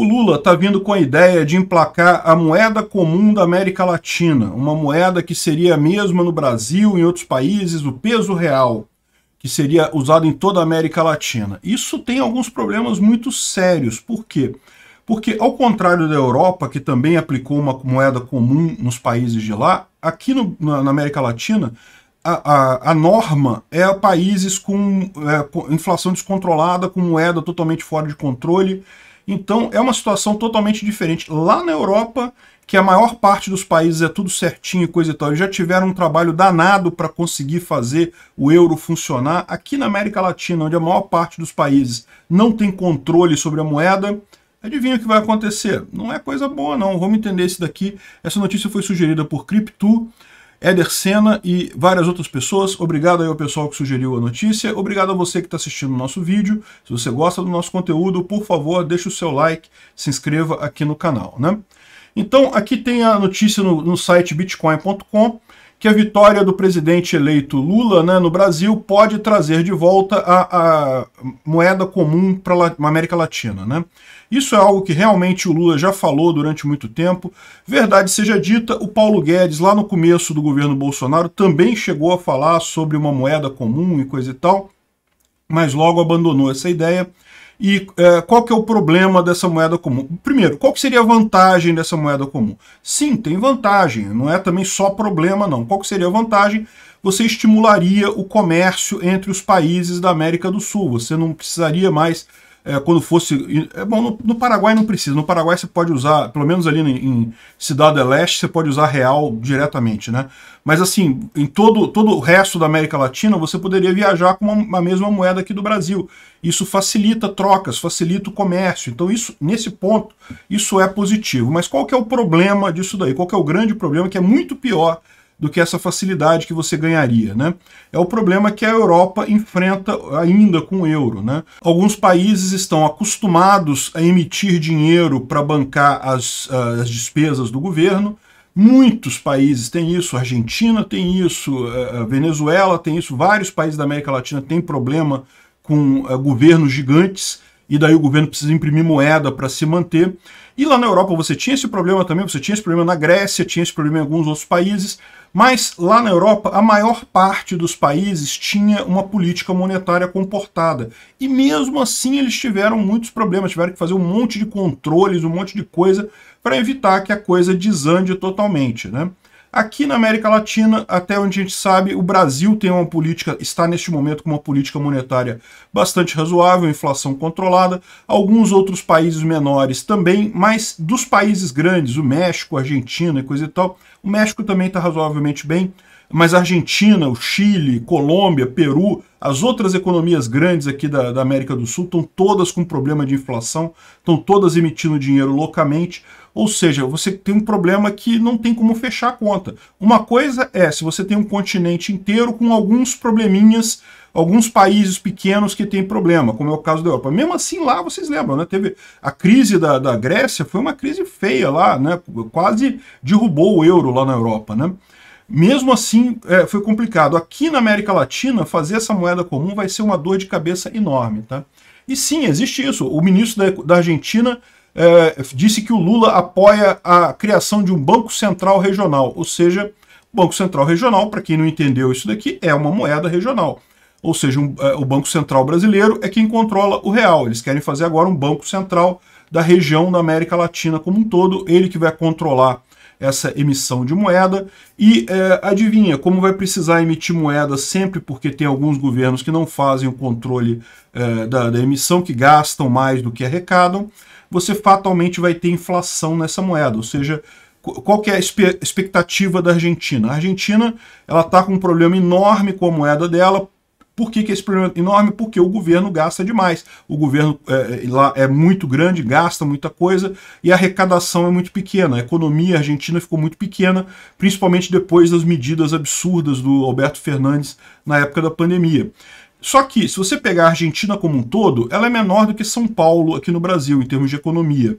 O Lula está vindo com a ideia de emplacar a moeda comum da América Latina, uma moeda que seria a mesma no Brasil e em outros países, o peso real, que seria usado em toda a América Latina. Isso tem alguns problemas muito sérios. Por quê? Porque, ao contrário da Europa, que também aplicou uma moeda comum nos países de lá, aqui no, na, na, América Latina, a, a, a, norma é países com, é, com inflação descontrolada, com moeda totalmente fora de controle então é uma situação totalmente diferente. Lá na Europa, que a maior parte dos países é tudo certinho e coisa e tal, eles já tiveram um trabalho danado para conseguir fazer o euro funcionar. Aqui na América Latina, onde a maior parte dos países não tem controle sobre a moeda, Adivinha o que vai acontecer? Não é coisa boa não, vamos entender isso daqui. Essa notícia foi sugerida por Crypto, Éder Senna e várias outras pessoas. Obrigado aí ao pessoal que sugeriu a notícia. Obrigado a você que está assistindo o nosso vídeo. Se você gosta do nosso conteúdo, por favor, deixe o seu like, se inscreva aqui no canal. Né? Então, aqui tem a notícia no, no site bitcoin.com, que a vitória do presidente eleito Lula né, no Brasil pode trazer de volta a, a moeda comum para a América Latina. Né? Isso é algo que realmente o Lula já falou durante muito tempo. Verdade seja dita, o Paulo Guedes, lá no começo do governo Bolsonaro, também chegou a falar sobre uma moeda comum e coisa e tal, mas logo abandonou essa ideia. E é, qual que é o problema dessa moeda comum? Primeiro, qual que seria a vantagem dessa moeda comum? Sim, tem vantagem, não é também só problema não. Qual que seria a vantagem? Você estimularia o comércio entre os países da América do Sul. Você não precisaria mais é, quando fosse. É, bom, no, no, Paraguai não precisa. No Paraguai você pode usar, pelo menos ali em, em Cidade do Leste, você pode usar real diretamente, né? Mas assim, em todo, todo o resto da América Latina, você poderia viajar com uma, a mesma moeda aqui do Brasil. Isso facilita trocas, facilita o comércio. Então, isso, nesse ponto, isso é positivo. Mas qual que é o problema disso daí? Qual que é o grande problema que é muito pior do que essa facilidade que você ganharia. Né? É o problema que a Europa enfrenta ainda com o euro. Né? Alguns países estão acostumados a emitir dinheiro para bancar as, as despesas do governo, Muitos países têm isso, Argentina tem isso, Venezuela tem isso, vários países da América Latina têm problema com eh, governos gigantes e daí o governo precisa imprimir moeda para se manter. E lá na Europa você tinha esse problema também, você tinha esse problema na Grécia, tinha esse problema em alguns outros países, mas lá na Europa a maior parte dos países tinha uma política monetária comportada. E mesmo assim eles tiveram muitos problemas, tiveram que fazer um monte de controles, um monte de coisa para evitar que a coisa desande totalmente, né? Aqui na América Latina, até onde a gente sabe, o Brasil tem uma política, está neste momento com uma política monetária bastante razoável, inflação controlada, alguns outros países menores também, mas dos países grandes, o México, a Argentina e coisa e tal, o México também está razoavelmente bem, mas Argentina, o Chile, Colômbia, Peru, as outras economias grandes aqui da, da América do Sul estão todas com problema de inflação, estão todas emitindo dinheiro loucamente, ou seja, você tem um problema que não tem como fechar a conta. Uma coisa é se você tem um continente inteiro com alguns probleminhas, alguns países pequenos que têm problema, como é o caso da Europa. Mesmo assim, lá vocês lembram, né? Teve a crise da, da Grécia, foi uma crise feia lá, né? Quase derrubou o euro lá na Europa, né? Mesmo assim, é, foi complicado. Aqui na América Latina, fazer essa moeda comum vai ser uma dor de cabeça enorme. Tá? E sim, existe isso. O ministro da, da Argentina é, disse que o Lula apoia a criação de um Banco Central Regional, ou seja, o Banco Central Regional, para quem não entendeu isso daqui, é uma moeda regional. Ou seja, um, é, o Banco Central brasileiro é quem controla o real. Eles querem fazer agora um Banco Central da região da América Latina como um todo, ele que vai controlar essa emissão de moeda. E é, adivinha, como vai precisar emitir moeda sempre porque tem alguns governos que não fazem o controle é, da, da emissão, que gastam mais do que arrecadam, você fatalmente vai ter inflação nessa moeda, ou seja, qual que é a expectativa da Argentina? A Argentina ela está com um problema enorme com a moeda dela por que, que esse problema é enorme? Porque o governo gasta demais. O governo é, é, lá é muito grande, gasta muita coisa e a arrecadação é muito pequena. A economia argentina ficou muito pequena, principalmente depois das medidas absurdas do Alberto Fernandes na época da pandemia. Só que, se você pegar a Argentina como um todo, ela é menor do que São Paulo aqui no Brasil, em termos de economia.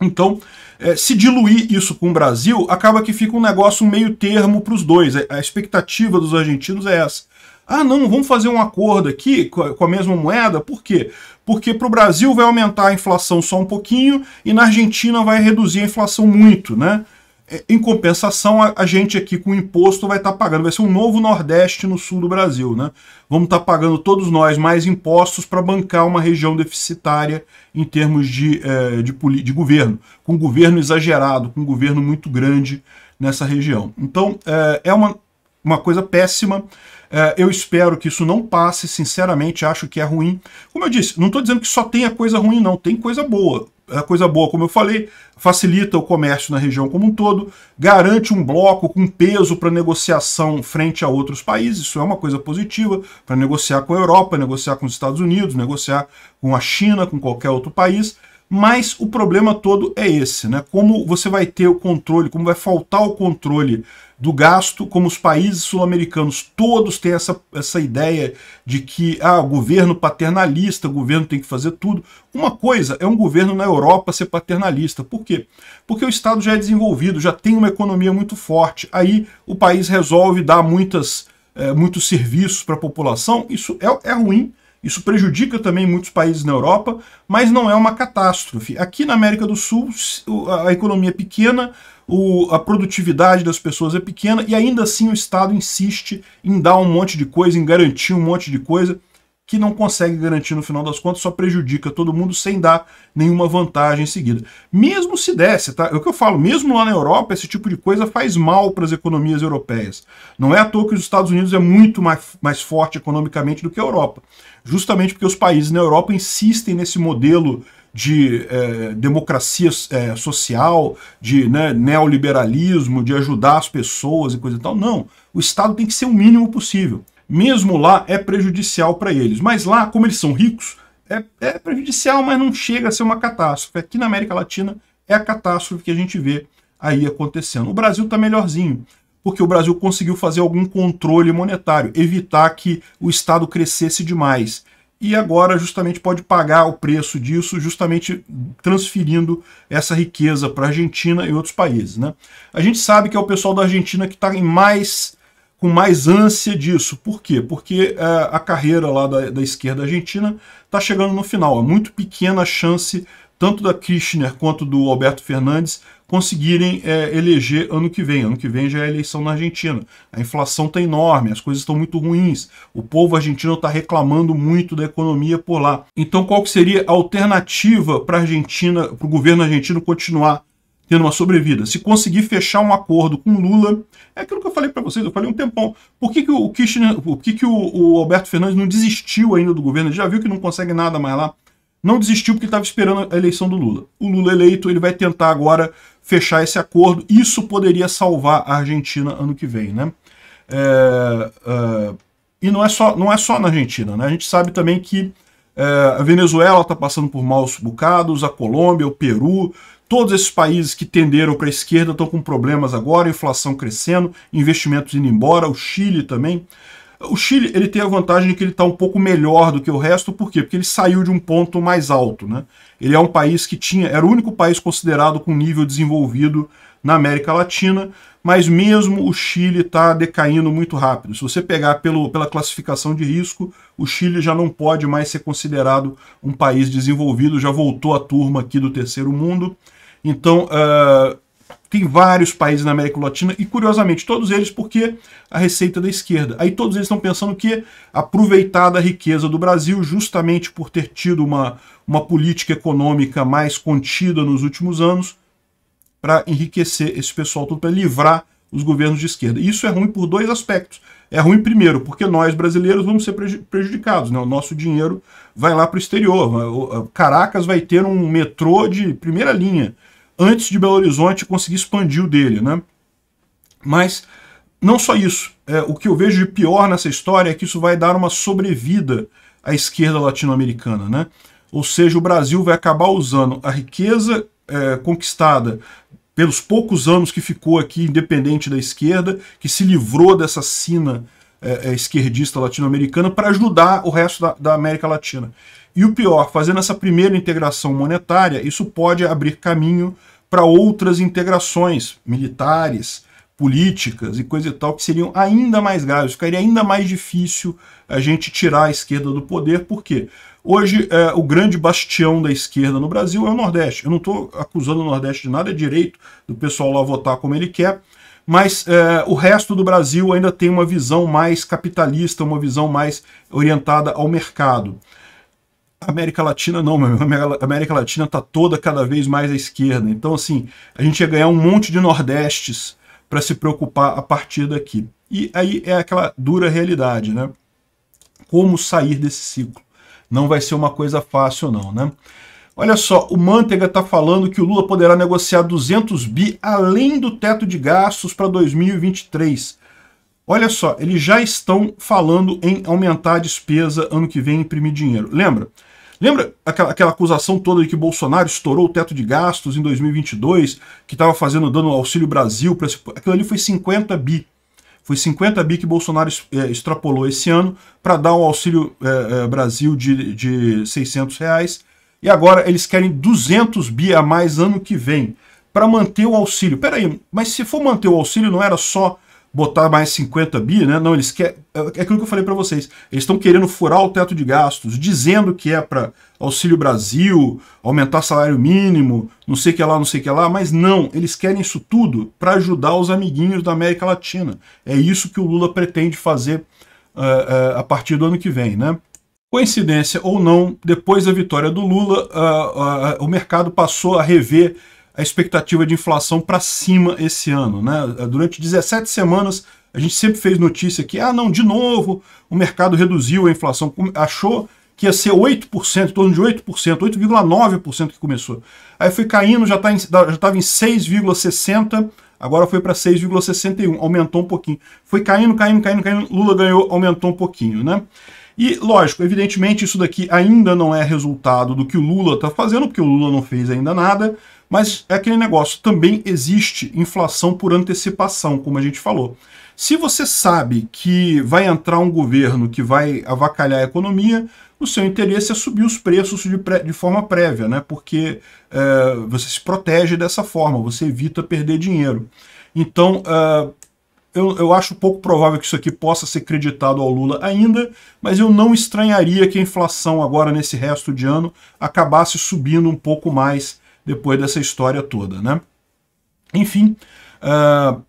Então, é, se diluir isso com o Brasil, acaba que fica um negócio um meio termo para os dois. A expectativa dos argentinos é essa. Ah, não, vamos fazer um acordo aqui com a mesma moeda. Por quê? Porque para o Brasil vai aumentar a inflação só um pouquinho e na Argentina vai reduzir a inflação muito, né? É, em compensação, a gente aqui com o imposto vai estar tá pagando, vai ser um novo Nordeste no sul do Brasil, né? Vamos estar tá pagando todos nós mais impostos para bancar uma região deficitária em termos de, é, de, de, governo, com governo exagerado, com governo muito grande nessa região. Então, é, é uma, uma coisa péssima. É, eu espero que isso não passe, sinceramente, acho que é ruim. Como eu disse, não estou dizendo que só tenha coisa ruim, não, tem coisa boa. A é, coisa boa, como eu falei, facilita o comércio na região como um todo, garante um bloco com peso para negociação frente a outros países, isso é uma coisa positiva, para negociar com a Europa, negociar com os Estados Unidos, negociar com a China, com qualquer outro país. Mas o problema todo é esse, né? Como você vai ter o controle, como vai faltar o controle do gasto, como os países sul-americanos todos têm essa, essa ideia de que ah, o governo paternalista, o governo tem que fazer tudo. Uma coisa é um governo na Europa ser paternalista. Por quê? Porque o Estado já é desenvolvido, já tem uma economia muito forte. Aí o país resolve dar muitas, é, muitos serviços para a população. Isso é, é ruim, isso prejudica também muitos países na Europa, mas não é uma catástrofe. Aqui na América do Sul, a economia é pequena, o, a produtividade das pessoas é pequena e ainda assim o Estado insiste em dar um monte de coisa, em garantir um monte de coisa que não consegue garantir no final das contas, só prejudica todo mundo sem dar nenhuma vantagem em seguida. Mesmo se desse, tá? É o que eu falo, mesmo lá na Europa, esse tipo de coisa faz mal para as economias europeias. Não é à toa que os Estados Unidos é muito mais, mais forte economicamente do que a Europa. Justamente porque os países na Europa insistem nesse modelo de é, democracia é, social, de né, neoliberalismo, de ajudar as pessoas e coisa e tal. Não, o Estado tem que ser o mínimo possível. Mesmo lá é prejudicial para eles. Mas lá, como eles são ricos, é, é prejudicial, mas não chega a ser uma catástrofe. Aqui na América Latina é a catástrofe que a gente vê aí acontecendo. O Brasil está melhorzinho porque o Brasil conseguiu fazer algum controle monetário, evitar que o Estado crescesse demais e agora justamente pode pagar o preço disso, justamente transferindo essa riqueza para a Argentina e outros países. Né? A gente sabe que é o pessoal da Argentina que está mais, com mais ânsia disso. Por quê? Porque é, a carreira lá da, da esquerda argentina está chegando no final. É muito pequena a chance tanto da Kirchner quanto do Alberto Fernandes conseguirem é, eleger ano que vem. Ano que vem já é eleição na Argentina. A inflação está enorme, as coisas estão muito ruins. O povo argentino está reclamando muito da economia por lá. Então, qual que seria a alternativa para a Argentina, para o governo argentino continuar tendo uma sobrevida? Se conseguir fechar um acordo com Lula, é aquilo que eu falei para vocês, eu falei um tempão. Por que, que o Kirchner, por que, que o, o Alberto Fernandes não desistiu ainda do governo? Ele já viu que não consegue nada mais lá. Não desistiu porque estava esperando a eleição do Lula. O Lula eleito, ele vai tentar agora fechar esse acordo. Isso poderia salvar a Argentina ano que vem, né? É, é, e não é, só, não é só na Argentina, né? A gente sabe também que é, a Venezuela está passando por maus bocados, a Colômbia, o Peru, todos esses países que tenderam para a esquerda estão com problemas agora, inflação crescendo, investimentos indo embora, o Chile também. O Chile ele tem a vantagem de que ele está um pouco melhor do que o resto, por quê? Porque ele saiu de um ponto mais alto. Né? Ele é um país que tinha, era o único país considerado com nível desenvolvido na América Latina, mas mesmo o Chile está decaindo muito rápido. Se você pegar pelo, pela classificação de risco, o Chile já não pode mais ser considerado um país desenvolvido, já voltou a turma aqui do terceiro mundo. Então, uh, tem vários países na América Latina e, curiosamente, todos eles porque a receita é da esquerda. Aí todos eles estão pensando que aproveitar da riqueza do Brasil justamente por ter tido uma, uma política econômica mais contida nos últimos anos para enriquecer esse pessoal todo, para livrar os governos de esquerda. Isso é ruim por dois aspectos. É ruim, primeiro, porque nós brasileiros vamos ser prejudicados, né? o nosso dinheiro vai lá para o exterior. Caracas vai ter um metrô de primeira linha antes de Belo Horizonte conseguir expandir o dele. Né? Mas não só isso. É, o que eu vejo de pior nessa história é que isso vai dar uma sobrevida à esquerda latino-americana. Né? Ou seja, o Brasil vai acabar usando a riqueza é, conquistada pelos poucos anos que ficou aqui independente da esquerda, que se livrou dessa sina é, é esquerdista latino-americana para ajudar o resto da, da América Latina. E o pior, fazendo essa primeira integração monetária, isso pode abrir caminho para outras integrações militares, políticas e coisa e tal, que seriam ainda mais graves. Ficaria ainda mais difícil a gente tirar a esquerda do poder, porque hoje é, o grande bastião da esquerda no Brasil é o Nordeste. Eu não estou acusando o Nordeste de nada, é direito do pessoal lá votar como ele quer, mas é, o resto do Brasil ainda tem uma visão mais capitalista, uma visão mais orientada ao mercado. América Latina não, a América Latina está toda cada vez mais à esquerda. Então, assim, a gente ia ganhar um monte de nordestes para se preocupar a partir daqui. E aí é aquela dura realidade, né? Como sair desse ciclo? Não vai ser uma coisa fácil, não, né? Olha só, o Manteiga está falando que o Lula poderá negociar 200 bi além do teto de gastos para 2023. Olha só, eles já estão falando em aumentar a despesa ano que vem e imprimir dinheiro. Lembra? Lembra aquela, aquela, acusação toda de que Bolsonaro estourou o teto de gastos em 2022, que estava fazendo dando auxílio Brasil? Pra, aquilo ali foi 50 bi. Foi 50 bi que Bolsonaro é, extrapolou esse ano para dar um auxílio é, é, Brasil de, de 600 reais. E agora eles querem 200 bi a mais ano que vem para manter o auxílio. Peraí, mas se for manter o auxílio, não era só botar mais 50 bi, né? Não, eles querem. É, é aquilo que eu falei para vocês. Eles estão querendo furar o teto de gastos, dizendo que é para Auxílio Brasil, aumentar salário mínimo, não sei o que lá, não sei o que lá, mas não, eles querem isso tudo para ajudar os amiguinhos da América Latina. É isso que o Lula pretende fazer uh, uh, a partir do ano que vem, né? Coincidência ou não, depois da vitória do Lula, uh, o mercado passou a rever a expectativa de inflação para cima esse ano. Né? Durante 17 semanas, a gente sempre fez notícia que, ah, não, de novo, o mercado reduziu a inflação, achou que ia ser 8%, em torno de 8%, 8,9% que começou. Aí foi caindo, já estava tá em 6,60%, agora foi para 6,61%, aumentou um pouquinho. Foi caindo, caindo, caindo, caindo, Lula ganhou, aumentou um pouquinho, né? E, lógico, evidentemente isso daqui ainda não é resultado do que o Lula está fazendo, porque o Lula não fez ainda nada, mas é aquele negócio, também existe inflação por antecipação, como a gente falou. Se você sabe que vai entrar um governo que vai avacalhar a economia, o seu interesse é subir os preços de, pré, de forma prévia, né? porque é, você se protege dessa forma, você evita perder dinheiro. Então, é, eu, eu, acho pouco provável que isso aqui possa ser creditado ao Lula ainda, mas eu não estranharia que a inflação agora, nesse resto de ano, acabasse subindo um pouco mais depois dessa história toda, né? Enfim, uh,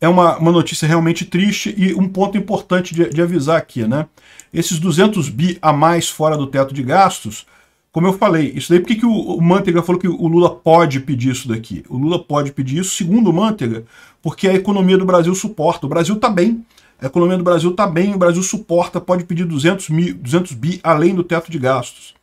é uma, uma notícia realmente triste e um ponto importante de, de, avisar aqui, né? Esses 200 bi a mais fora do teto de gastos, como eu falei, isso daí, por que, que o, o Manteiga falou que o Lula pode pedir isso daqui? O Lula pode pedir isso, segundo o Manteiga, porque a economia do Brasil suporta. O Brasil está bem, a economia do Brasil está bem, o Brasil suporta, pode pedir 200, mil, 200 bi além do teto de gastos.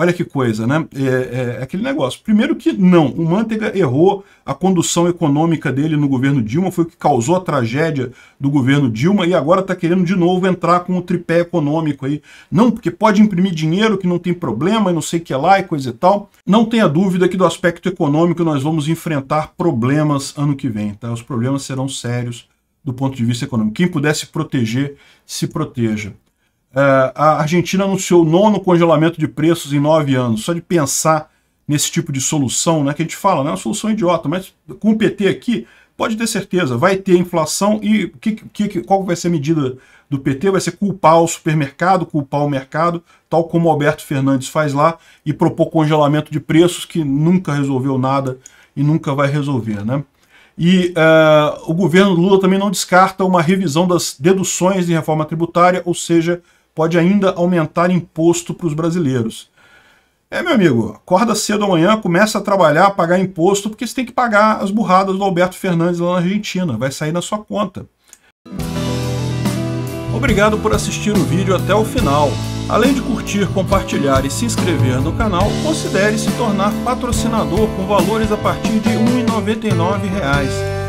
Olha que coisa, né? É, é, é, aquele negócio. Primeiro que não, o Manteiga errou a condução econômica dele no governo Dilma, foi o que causou a tragédia do governo Dilma e agora está querendo de novo entrar com o tripé econômico aí. Não, porque pode imprimir dinheiro que não tem problema e não sei o que lá e coisa e tal. Não tenha dúvida que do aspecto econômico nós vamos enfrentar problemas ano que vem, tá? Os problemas serão sérios do ponto de vista econômico. Quem puder se proteger, se proteja. É, a Argentina anunciou o nono congelamento de preços em nove anos. Só de pensar nesse tipo de solução, né, que a gente fala, né, uma solução idiota, mas com o PT aqui, pode ter certeza, vai ter inflação e que, que, qual vai ser a medida do PT? Vai ser culpar o supermercado, culpar o mercado, tal como o Alberto Fernandes faz lá, e propor congelamento de preços que nunca resolveu nada e nunca vai resolver, né? E uh, o governo Lula também não descarta uma revisão das deduções de reforma tributária, ou seja, pode ainda aumentar imposto para os brasileiros. É, meu amigo, acorda cedo amanhã, começa a trabalhar, pagar imposto, porque você tem que pagar as burradas do Alberto Fernandes lá na Argentina, vai sair na sua conta. Obrigado por assistir o vídeo até o final. Além de curtir, compartilhar e se inscrever no canal, considere se tornar patrocinador com valores a partir de R$ 1,99